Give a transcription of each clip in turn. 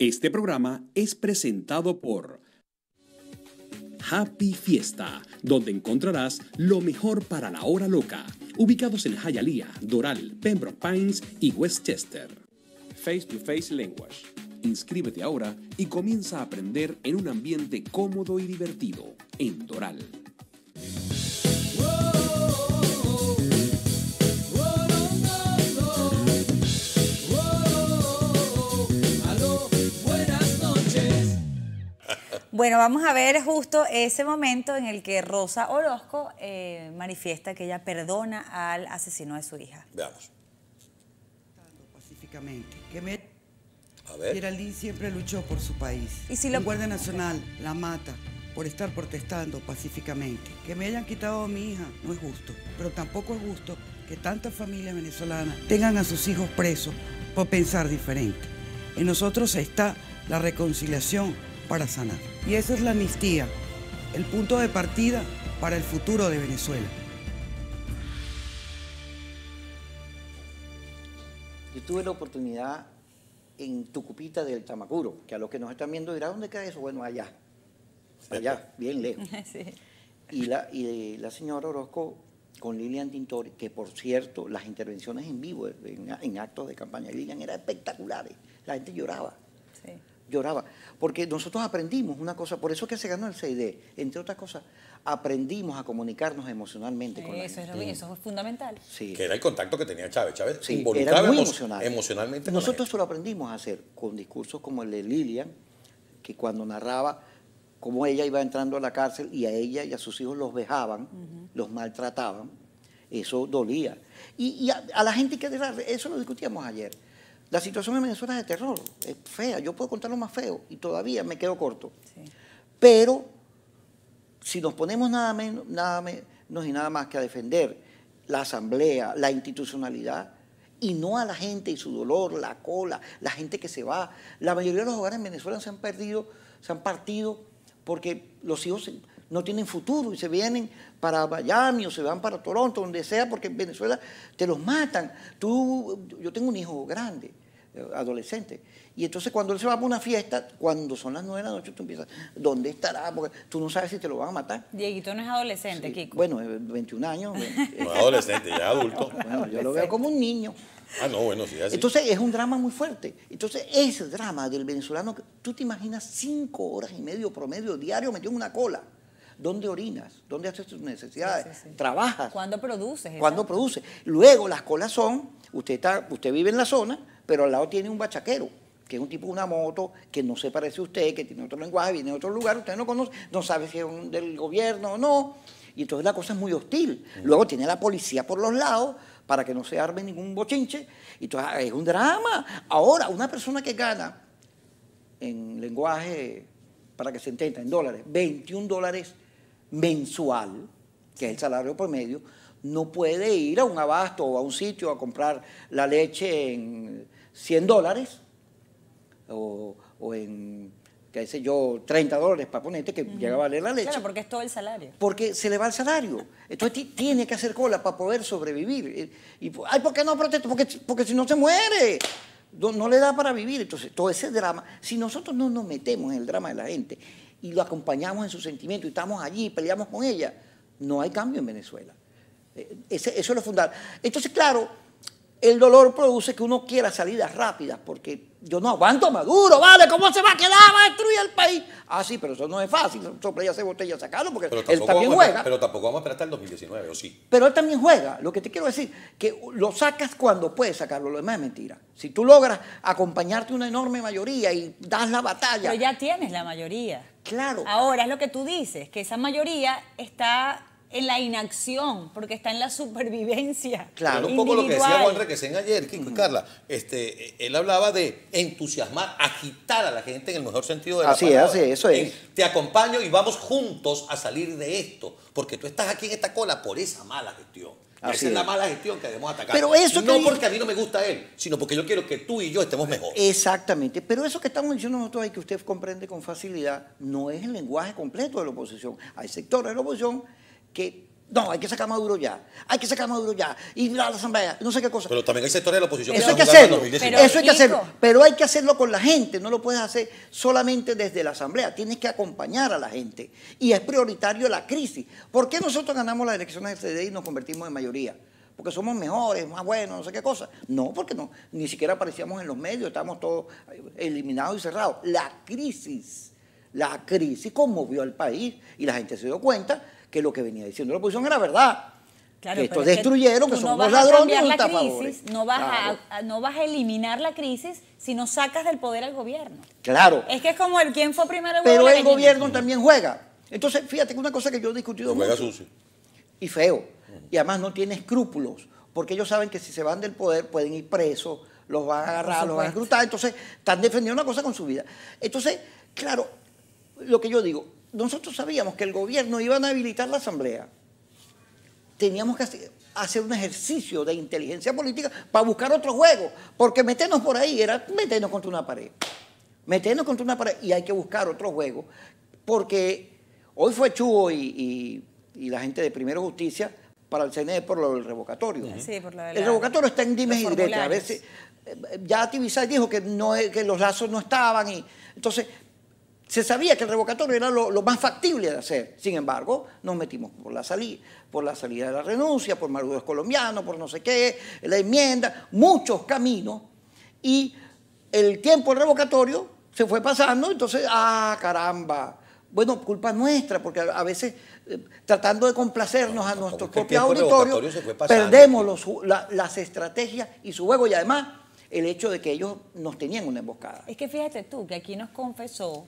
Este programa es presentado por Happy Fiesta, donde encontrarás lo mejor para la hora loca, ubicados en Hialeah, Doral, Pembroke Pines y Westchester. Face to Face Language. Inscríbete ahora y comienza a aprender en un ambiente cómodo y divertido en Doral. Bueno, vamos a ver justo ese momento en el que Rosa Orozco eh, manifiesta que ella perdona al asesino de su hija. Veamos. Pacíficamente. A ver. Geraldine siempre luchó por su país. Y si La Guardia Nacional la mata por estar protestando pacíficamente. Que me hayan quitado a mi hija no es justo, pero tampoco es justo que tantas familias venezolanas tengan a sus hijos presos por pensar diferente. En nosotros está la reconciliación para sanar. Y esa es la amnistía, el punto de partida para el futuro de Venezuela. Yo tuve la oportunidad en Tucupita del Tamacuro, que a los que nos están viendo dirá, ¿dónde cae eso? Bueno, allá, allá, bien lejos. Y, la, y la señora Orozco con Lilian Tintori, que por cierto, las intervenciones en vivo, en, actos de campaña de Lilian, eran espectaculares. La gente lloraba. Sí lloraba. Porque nosotros aprendimos una cosa, por eso que se ganó el CID, entre otras cosas, aprendimos a comunicarnos emocionalmente con la eso Es, eso fundamental. Que era el contacto que tenía Chávez. Chávez emocionalmente. Nosotros lo aprendimos a hacer con discursos como el de Lilian, que cuando narraba cómo ella iba entrando a la cárcel y a ella y a sus hijos los vejaban, los maltrataban, eso dolía. Y, a, la gente que... Eso lo discutíamos ayer. La situación en Venezuela es de terror, es fea. Yo puedo contar lo más feo y todavía me quedo corto. Pero si nos ponemos nada menos, nada menos y nada más que a defender la asamblea, la institucionalidad, y no a la gente y su dolor, la cola, la gente que se va. La mayoría de los hogares en Venezuela se han perdido, se han partido porque los hijos no tienen futuro y se vienen para Miami o se van para Toronto, donde sea, porque en Venezuela te los matan. Tú, yo tengo un hijo grande eh, adolescente. Y entonces cuando él se va a una fiesta, cuando son las nueve de la noche, tú empiezas, ¿dónde estará? Porque tú no sabes si te lo van a matar. Dieguito no es adolescente, Kiko. Bueno, 21 eh, años. Eh. no adolescente, ya adulto. bueno, yo lo veo como un niño. Ah, no, bueno, sí, Entonces es un drama muy fuerte. Entonces ese drama del venezolano, tú te imaginas cinco horas y medio promedio diario metido en una cola. ¿Dónde orinas? ¿Dónde haces tus necesidades? ¿Trabajas? ¿Cuándo produces? ¿Cuándo produce Luego las colas son, usted, está, usted vive en la zona, pero al lado tiene un bachaquero, que es un tipo de una moto, que no se parece a usted, que tiene otro lenguaje, viene de otro lugar, usted no conoce, no sabe si es del gobierno o no. Y entonces la cosa es muy hostil. Mm. Luego tiene la policía por los lados para que no se arme ningún bochinche. Y entonces ah, es un drama. Ahora, una persona que gana en lenguaje, para que se entienda, en dólares, 21 dólares mensual, que es el salario promedio, no puede ir a un abasto o a un sitio a comprar la leche en 100 dólares o, en, qué sé yo, 30 dólares para ponerte que llegaba a valer la leche. Claro, porque es todo el salario. Porque se le va el salario. Entonces tiene que hacer cola para poder sobrevivir. Eh, y, ay, ¿por qué no protesto? Porque, porque si no se muere. No, no, le da para vivir. Entonces, todo ese drama, si nosotros no nos metemos en el drama de la gente y lo acompañamos en su sentimiento y estamos allí y peleamos con ella, no hay cambio en Venezuela. Eh, eso es lo fundamental. Entonces, claro, el dolor produce que uno quiera salidas rápidas, porque yo no aguanto Maduro, ¿vale? ¿Cómo se va a quedar? Va a destruir el país. Ah, sí, pero eso no es fácil. Sopla y hace botella, sacarlo, porque él también juega. pero tampoco vamos a esperar hasta el 2019, ¿o sí? Pero él también juega. Lo que te quiero decir, que lo sacas cuando puedes sacarlo, lo demás es mentira. Si tú logras acompañarte una enorme mayoría y das la batalla... Pero ya tienes la mayoría. Claro. Ahora, es lo que tú dices, que esa mayoría está en la inacción, porque está en la supervivencia. Claro, un poco lo que decía Juan Requesén ayer, Kiko y Carla. Este, eh, él hablaba de entusiasmar, agitar a la gente en el mejor sentido de la palabra. Así es, así eso es. te acompaño y vamos juntos a salir de esto, porque tú estás aquí en esta cola por esa mala gestión. esa es la mala gestión que debemos atacar. no porque a mí no me gusta él, sino porque yo quiero que tú y yo estemos mejor. Exactamente. Pero eso que estamos diciendo nosotros y que usted comprende con facilidad, no es el lenguaje completo de la oposición. Hay sectores de la oposición que no, hay que sacar a Maduro ya, hay que sacar a Maduro ya, y a la asamblea, no sé qué cosa. Pero también hay sectores de la oposición eso que hay que hacerlo, Eso hay que hacerlo, pero hay que hacerlo con la gente, no lo puedes hacer solamente desde la asamblea, tienes que acompañar a la gente. Y es prioritario la crisis. ¿Por qué nosotros ganamos las elecciones del CDI y nos convertimos en mayoría? porque somos mejores, más buenos, no sé qué cosa. No, porque no, ni siquiera aparecíamos en los medios, estábamos todos eh, eliminados y cerrados. La crisis, la crisis conmovió al país y la gente se dio cuenta que lo que venía diciendo la oposición era verdad. que estos destruyeron, que, son no ladrones y no, vas a, no vas a eliminar la crisis si no sacas del poder al gobierno. Claro. Es que es como el quién fue primero el Pero el gobierno también juega. Entonces, fíjate que una cosa que yo he discutido juega sucio. Y feo. Y además no tiene escrúpulos. Porque ellos saben que si se van del poder pueden ir presos, los van a agarrar, los van a escrutar. Entonces, están defendiendo una cosa con su vida. Entonces, claro, lo que yo digo, nosotros sabíamos que el gobierno iba a habilitar la asamblea. Teníamos que hacer un ejercicio de inteligencia política para buscar otro juego, porque meternos por ahí era meternos contra una pared. Meternos contra una pared y hay que buscar otro juego, porque hoy fue Chubo y, la gente de Primero Justicia para el CNE por lo del revocatorio. Sí, por lo del el revocatorio está en dimes y A veces eh, eh, ya Tibisay dijo que, que los lazos no estaban. Y, entonces, se sabía que el revocatorio era lo, más factible de hacer. Sin embargo, nos metimos por la, salida, por la salida de la renuncia, por marudos colombianos, por no sé qué, la enmienda, muchos caminos. Y el tiempo del revocatorio se fue pasando, entonces, ah, caramba. Bueno, culpa nuestra, porque a veces eh, tratando de complacernos a nuestro propio auditorio perdemos las estrategias y su juego. Y además, el hecho de que ellos nos tenían una emboscada. Es que fíjate tú que aquí nos confesó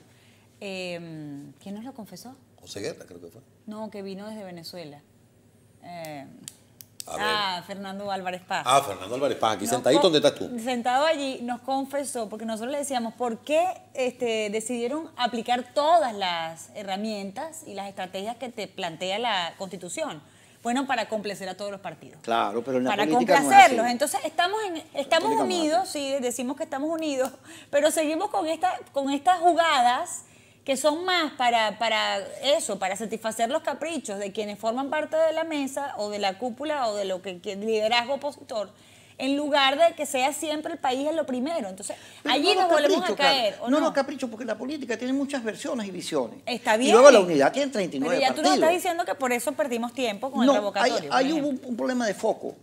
Em, ¿Quién nos lo confesó? José Guerra, creo que fue. No, que vino desde Venezuela. Em, ah, Fernando Álvarez Paz. Ah, Fernando Álvarez Paz, aquí sentadito ¿Dónde estás tú. Sentado allí, nos confesó, porque nosotros le decíamos, ¿por qué este, decidieron aplicar todas las herramientas y las estrategias que te plantea la Constitución? Bueno, para complacer a todos los partidos. Claro, pero en la Para complacerlos. No es Entonces, estamos, en, estamos unidos, sí, decimos que estamos unidos, pero seguimos con, esta, con estas jugadas que son más para, eso, para satisfacer los caprichos de quienes forman parte de la mesa o de la cúpula o de lo que, liderazgo opositor, en lugar de que sea siempre el país lo primero. Entonces, allí nos volvemos a caer. no, no, caprichos, porque la política tiene muchas versiones y visiones. Está bien. Y luego la unidad tiene 39 Pero ya tú nos estás diciendo que por eso perdimos tiempo con el revocatorio. Ahí hubo un problema de foco,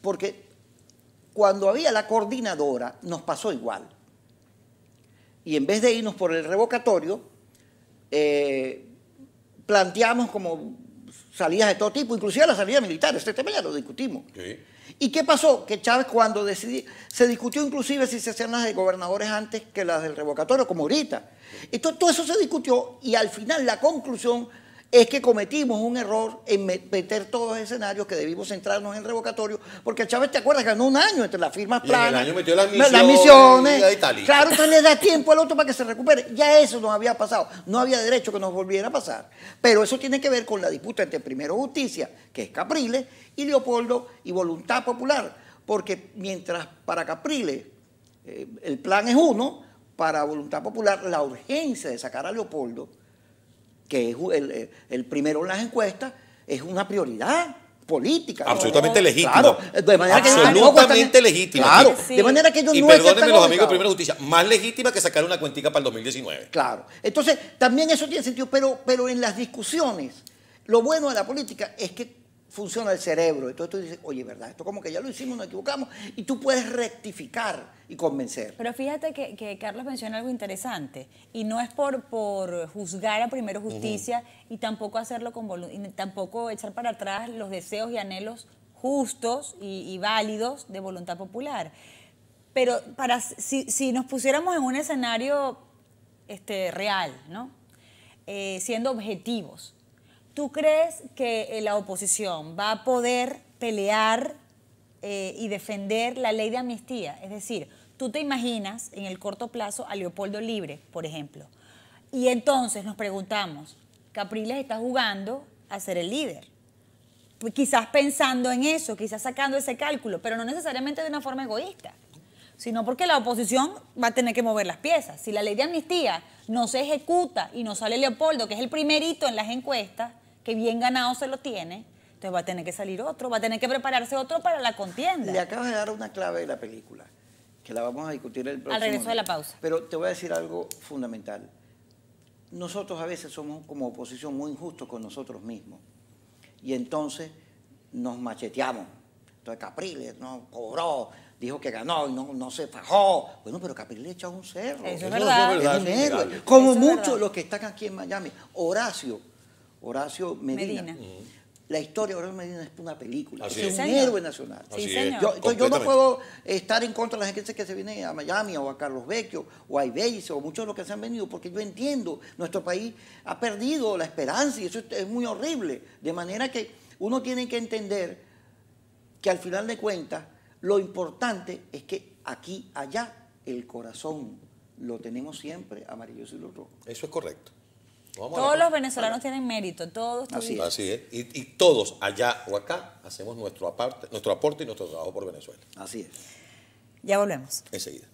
porque cuando había la coordinadora nos pasó igual. Y en vez de irnos por el revocatorio, eh, planteamos como salidas de todo tipo, inclusive las salidas militares, este tema ya lo discutimos. ¿Y qué pasó? Que Chávez cuando decidí, se discutió inclusive si se hacían las de gobernadores antes que las del revocatorio, como ahorita. Entonces todo eso se discutió y al final la conclusión es que cometimos un error en meter todos los escenarios que debimos centrarnos en revocatorio, porque Chávez, ¿te acuerdas? Ganó un año entre las firmas planas. el año metió las misiones. claro, entonces le da tiempo al otro para que se recupere. Ya eso nos había pasado. No había derecho que nos volviera a pasar. Pero eso tiene que ver con la disputa entre primero Justicia, que es Capriles, y Leopoldo y Voluntad Popular. Porque mientras para Capriles eh, el plan es uno, para Voluntad Popular la urgencia de sacar a Leopoldo que es eh, el, primero en las encuestas, es una prioridad política. Absolutamente legítimo legítima. Absolutamente legítima. Claro, de manera que y perdónenme los amigos de Primera Justicia, más legítima que sacar una cuentica para el 2019. Claro. Entonces, también eso tiene sentido, pero, pero en las discusiones, lo bueno de la política es que funciona el cerebro. Entonces tú dices, oye, ¿verdad? Esto como que ya lo hicimos, nos equivocamos. Y tú puedes rectificar y convencer. Pero fíjate que, Carlos menciona algo interesante. Y no es por, juzgar a primero justicia y tampoco hacerlo con tampoco echar para atrás los deseos y anhelos justos y, válidos de voluntad popular. Pero para, si, si nos pusiéramos en un escenario este, real, ¿no? Eh, siendo objetivos, ¿Tú crees que eh, la oposición va a poder pelear eh, y defender la ley de amnistía? Es decir, tú te imaginas en el corto plazo a Leopoldo libre, por ejemplo. Y entonces nos preguntamos, Capriles está jugando a ser el líder. Pues quizás pensando en eso, quizás sacando ese cálculo, pero no necesariamente de una forma egoísta, sino porque la oposición va a tener que mover las piezas. Si la ley de amnistía no se ejecuta y no sale Leopoldo, que es el primerito en las encuestas, que bien ganado se lo tiene, entonces va a tener que salir otro, va a tener que prepararse otro para la contienda. Le acabas de dar una clave de la película, que la vamos a discutir el próximo. Al regreso de la pausa. Pero te voy a decir algo fundamental. Nosotros a veces somos como oposición muy injustos con nosotros mismos. Y entonces nos macheteamos. Entonces Capriles no cobró, dijo que ganó y no, no se fajó. Bueno, pero Capriles echó un cerro. Eso, es verdad. Es Como muchos los que están aquí en Miami. Horacio, Horacio Medina. La historia de Horacio Medina es una película. es, un héroe nacional. Yo, no puedo estar en contra de la gente que se viene a Miami o a Carlos Vecchio o a Ibeice o muchos de los que se han venido porque yo entiendo, nuestro país ha perdido la esperanza y eso es muy horrible. De manera que uno tiene que entender que al final de cuentas lo importante es que aquí, allá, el corazón lo tenemos siempre amarillo y rojo. Eso es correcto todos los venezolanos tienen mérito, todos. Así, es. Así Y, todos, allá o acá, hacemos nuestro, aparte, nuestro aporte y nuestro trabajo por Venezuela. Así es. Ya volvemos. Enseguida.